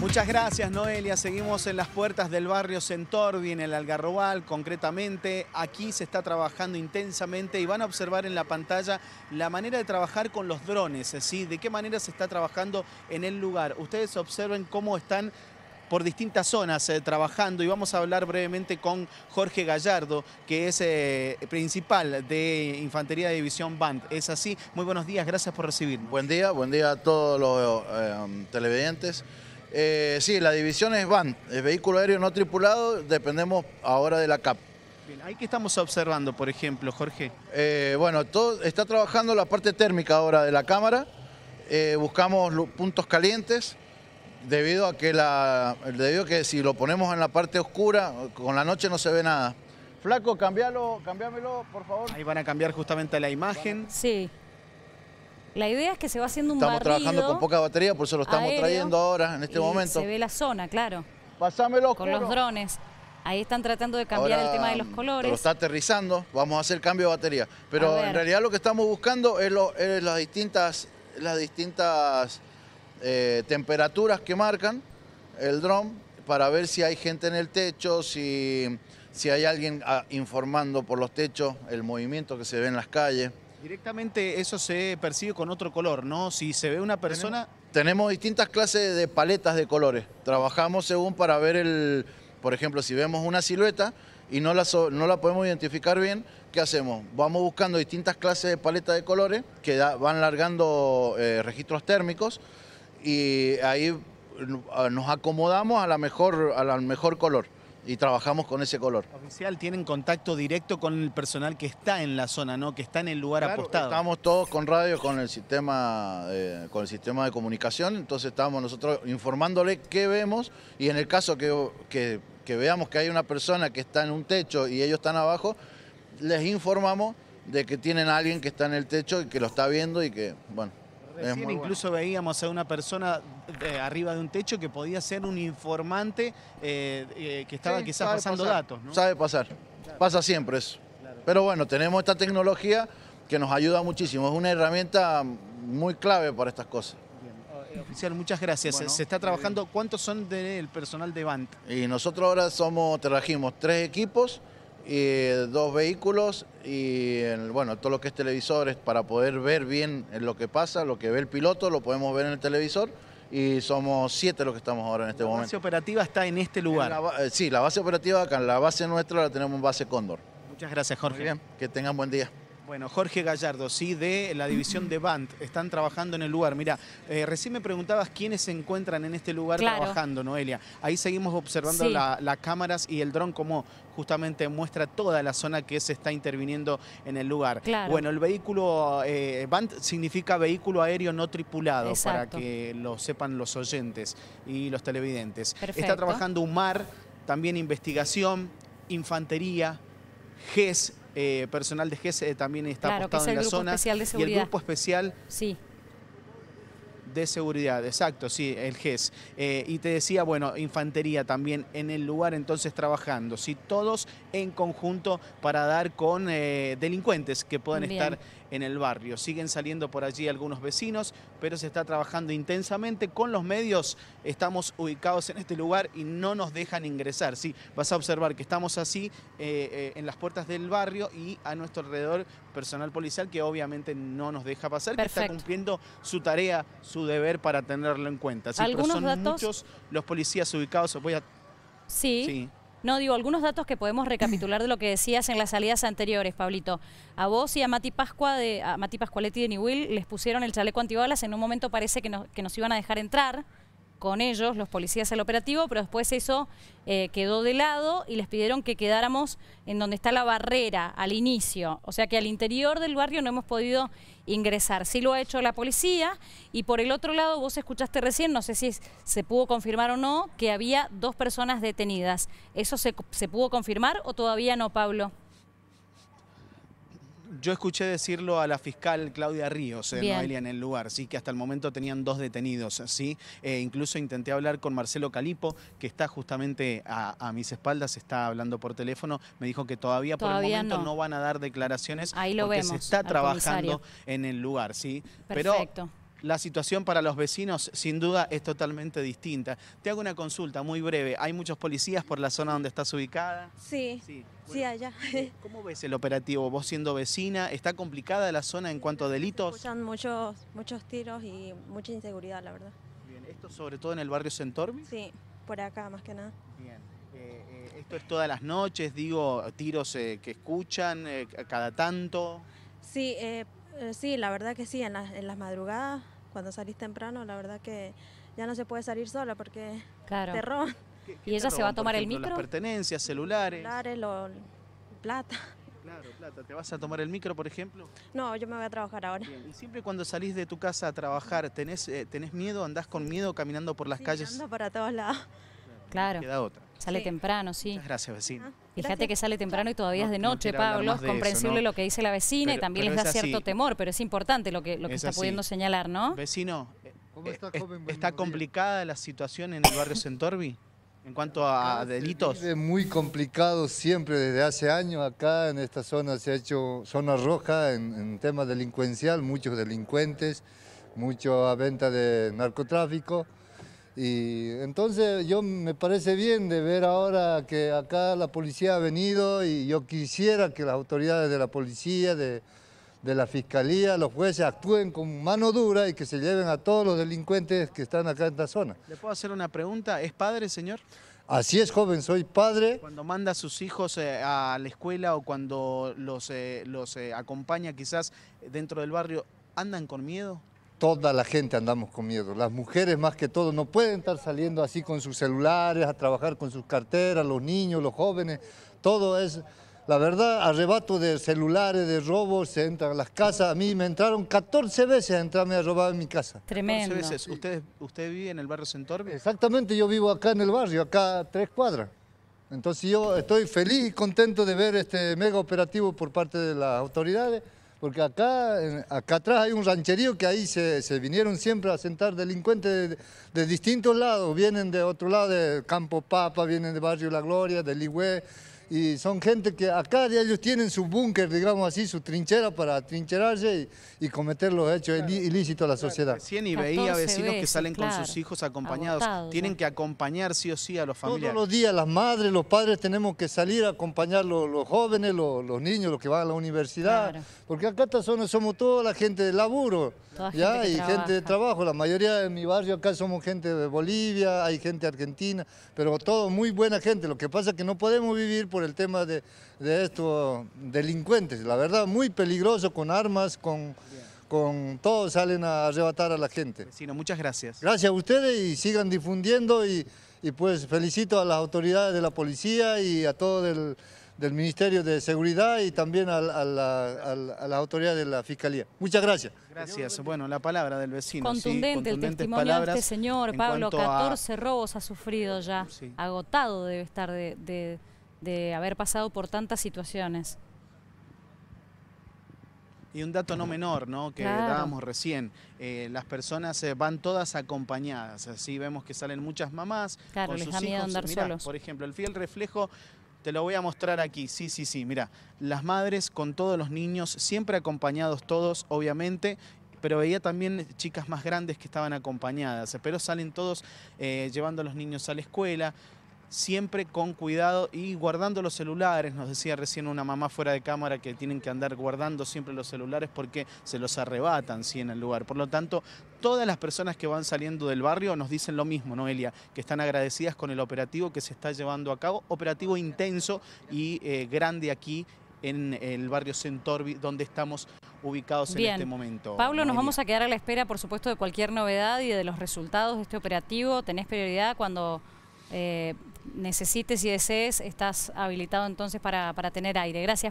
Muchas gracias Noelia, seguimos en las puertas del barrio Centorbi, en el Algarrobal concretamente. Aquí se está trabajando intensamente y van a observar en la pantalla la manera de trabajar con los drones, de qué manera se está trabajando en el lugar. Ustedes observen cómo están por distintas zonas eh, trabajando y vamos a hablar brevemente con Jorge Gallardo, que es eh, principal de Infantería de División Band. Es así, muy buenos días, gracias por recibirnos. Buen día, buen día a todos los eh, um, televidentes. Eh, sí, la división es van, es vehículo aéreo no tripulado, dependemos ahora de la CAP. Bien, ¿ahí qué estamos observando, por ejemplo, Jorge? Eh, bueno, todo, está trabajando la parte térmica ahora de la cámara, eh, buscamos puntos calientes, debido a, que la, debido a que si lo ponemos en la parte oscura, con la noche no se ve nada. Flaco, cámbialo, cambiámelo, por favor. Ahí van a cambiar justamente la imagen. Sí. La idea es que se va haciendo un estamos Estamos trabajando con poca batería, por eso lo estamos trayendo ahora, en este momento. se ve la zona, claro. Pasámelo, Con los drones. Ahí están tratando de cambiar el tema de los colores. Lo está aterrizando, vamos a hacer cambio de batería. Pero en realidad lo que estamos buscando es, las distintas, las distintas eh, temperaturas que marcan el dron para ver si hay gente en el techo, si, si hay alguien ah, informando por los techos el movimiento que se ve en las calles. Directamente eso se percibe con otro color, ¿no? Si se ve una persona... Tenemos, distintas clases de paletas de colores. Trabajamos según para ver el... Por ejemplo, si vemos una silueta y no la, no la podemos identificar bien, ¿qué hacemos? Vamos buscando distintas clases de paletas de colores que van largando eh, registros térmicos y ahí nos acomodamos a la mejor, al mejor color y trabajamos con ese color. Oficial, tienen contacto directo con el personal que está en la zona, ¿no? Que está en el lugar apostado. Estamos todos con radio, con el sistema, eh, con el sistema de comunicación, entonces estamos nosotros informándole qué vemos y en el caso que, veamos que hay una persona que está en un techo y ellos están abajo, les informamos de que tienen a alguien que está en el techo y que lo está viendo y que, bueno. incluso veíamos a una persona arriba de un techo que podía ser un informante eh, eh, que estaba quizás pasando datos. Sabe pasar, pasa siempre eso. Pero bueno, tenemos esta tecnología que nos ayuda muchísimo, es una herramienta muy clave para estas cosas. Eh, oficial, muchas gracias. Se está trabajando. ¿Cuántos son del personal de BANT? Y nosotros ahora somos, trajimos tres equipos, y dos vehículos y bueno, todo lo que es televisores para poder ver bien lo que pasa, lo que ve el piloto, lo podemos ver en el televisor y somos siete los que estamos ahora en este momento. ¿La base operativa está en este lugar? Eh, sí, la base operativa acá, la base nuestra la tenemos en base Cóndor. Muchas gracias, Jorge. que tengan buen día. Bueno, Jorge Gallardo, sí, de la división de Band, están trabajando en el lugar. Mira, eh, recién me preguntabas quiénes se encuentran en este lugar trabajando, Noelia. Ahí seguimos observando las cámaras y el dron como justamente muestra toda la zona que se está interviniendo en el lugar. Bueno, el vehículo eh, BANT significa vehículo aéreo no tripulado, para que lo sepan los oyentes y los televidentes. Está trabajando un MAR, también investigación, infantería, GES, eh, personal de GES e también está apostado en la zona. Especial Y el grupo especial sí. de seguridad, exacto, sí, el GES. E. Eh, y te decía, bueno, infantería también en el lugar entonces trabajando, sí, todos en conjunto para dar con eh, delincuentes que puedan estar en el barrio. Siguen saliendo por allí algunos vecinos, pero se está trabajando intensamente. Con los medios estamos ubicados en este lugar y no nos dejan ingresar. Sí, vas a observar que estamos así eh, eh, en las puertas del barrio y a nuestro alrededor personal policial que obviamente no nos deja pasar, que está cumpliendo su tarea, su deber para tenerlo en cuenta. Sí, pero son muchos los policías ubicados. Voy a... Sí. sí. No, digo, algunos datos que podemos recapitular de lo que decías en las salidas anteriores, Pablito. A vos y a Mati Pascua de a Mati Pascualetti de Niwil les pusieron el chaleco antibalas, en un momento parece que, que nos iban a dejar entrar con ellos, los policías, al operativo, pero después eso eh, quedó de lado y les pidieron que quedáramos en donde está la barrera al inicio. O sea que al interior del barrio no hemos podido ingresar. Sí lo ha hecho la policía y por el otro lado vos escuchaste recién, no sé si se pudo confirmar o no, que había dos personas detenidas. ¿Eso se, se pudo confirmar o todavía no, Pablo? yo escuché decirlo a la fiscal Claudia Ríos eh, en el lugar, sí, que hasta el momento tenían dos detenidos, sí. Eh, incluso intenté hablar con Marcelo Calipo, que está justamente a, mis espaldas, está hablando por teléfono. Me dijo que todavía, por el momento no. van a dar declaraciones porque se está trabajando en el lugar, sí. Pero la situación para los vecinos sin duda es totalmente distinta. Te hago una consulta muy breve. ¿Hay muchos policías por la zona donde estás ubicada? Sí, sí, allá. ¿Cómo ves el operativo? Vos siendo vecina, ¿está complicada la zona en cuanto a delitos? Se escuchan muchos, muchos tiros y mucha inseguridad, la verdad. Bien, ¿esto sobre todo en el barrio Centormi? Sí, por acá más que nada. Bien. Eh, eh, esto es todas las noches, digo, tiros eh, que escuchan cada tanto. Sí, eh, sí, la verdad que sí, en, las madrugadas, cuando salís temprano, la verdad que ya no se puede salir sola porque claro. y ella se va a tomar el micro? Las pertenencias, celulares. Celulares, plata. Claro, plata. ¿Te vas a tomar el micro, por ejemplo? No, yo me voy a trabajar ahora. ¿Y siempre cuando salís de tu casa a trabajar, tenés, eh, tenés miedo? ¿Andás con miedo caminando por las calles? Ando para todos lados. Claro. Sale temprano, sí. gracias, vecino. Fíjate que sale temprano y todavía es de noche, Pablo. Es comprensible lo que dice la vecina y también les da cierto temor, pero es importante lo que, está pudiendo señalar, ¿no? Vecino, eh, está, complicada la situación en el barrio Centorbi? en cuanto a delitos. Es muy complicado siempre, desde hace años acá en esta zona se ha hecho zona roja en, en tema delincuencial, muchos delincuentes, mucha venta de narcotráfico. Y entonces yo me parece bien de ver ahora que acá la policía ha venido y yo quisiera que las autoridades de la policía, de, la fiscalía, los jueces actúen con mano dura y que se lleven a todos los delincuentes que están acá en esta zona. ¿Le puedo hacer una pregunta? ¿Es padre, señor? Así es, joven, soy padre. Cuando manda a sus hijos eh, a la escuela o cuando los, eh, los eh, acompaña quizás dentro del barrio, ¿andan con miedo? toda la gente andamos con miedo. Las mujeres más que todo no pueden estar saliendo así con sus celulares, a trabajar con sus carteras, los niños, los jóvenes. Todo es, la verdad, arrebato de celulares, de robos, se entran a las casas. A mí me entraron 14 veces a entrarme a robar en mi casa. Tremendo. 14 veces. ¿Usted, ¿Usted vive en el barrio Centorbe? Exactamente, yo vivo acá en el barrio, acá a tres cuadras. Entonces yo estoy feliz y contento de ver este mega operativo por parte de las autoridades. Porque acá, acá atrás hay un rancherío que ahí se, vinieron siempre a sentar delincuentes de, distintos lados. Vienen de otro lado, de Campo Papa, vienen de Barrio La Gloria, de Ligüe, y son gente que acá ellos tienen su búnker, digamos así, su trinchera para trincherarse y, cometer los hechos ilícitos a la sociedad. Recién y veía vecinos que salen con sus hijos acompañados. tienen que acompañar sí o sí a los familiares. Todos los días las madres, los padres tenemos que salir a acompañar los, los jóvenes, los, niños, los que van a la universidad, porque acá esta zona somos toda la gente de laburo, ¿ya? y gente de trabajo. La mayoría de mi barrio acá somos gente de Bolivia, hay gente argentina, pero todo muy buena gente. Lo que pasa es que no podemos vivir el tema de, estos delincuentes. La verdad, muy peligroso con armas, con, con todo, salen a arrebatar a la gente. Vecino, muchas gracias. Gracias a ustedes y sigan difundiendo y, pues felicito a las autoridades de la policía y a todo el del Ministerio de Seguridad y también a, la, las autoridades de la Fiscalía. Muchas gracias. Gracias. Bueno, la palabra del vecino. Contundente el testimonio de este señor, Pablo. 14 robos ha sufrido ya. Agotado debe estar de de haber pasado por tantas situaciones. Y un dato no menor, ¿no? Que dábamos recién. Eh, las personas eh, van todas acompañadas. Así vemos que salen muchas mamás claro, con les sus da miedo hijos. Andar solos. Por ejemplo, el fiel reflejo te lo voy a mostrar aquí, sí, sí, sí, mira, las madres con todos los niños, siempre acompañados todos, obviamente, pero veía también chicas más grandes que estaban acompañadas, pero salen todos eh, llevando a los niños a la escuela, siempre con cuidado y guardando los celulares. Nos decía recién una mamá fuera de cámara que tienen que andar guardando siempre los celulares porque se los arrebatan en el lugar. Por lo tanto, todas las personas que van saliendo del barrio nos dicen lo mismo, Noelia, que están agradecidas con el operativo que se está llevando a cabo, operativo intenso y eh, grande aquí en el barrio Centorbi, donde estamos ubicados en este momento. Pablo, nos vamos a quedar a la espera, por supuesto, de cualquier novedad y de los resultados de este operativo. ¿Tenés prioridad cuando eh, necesites y desees, estás habilitado entonces para, para tener aire. Gracias.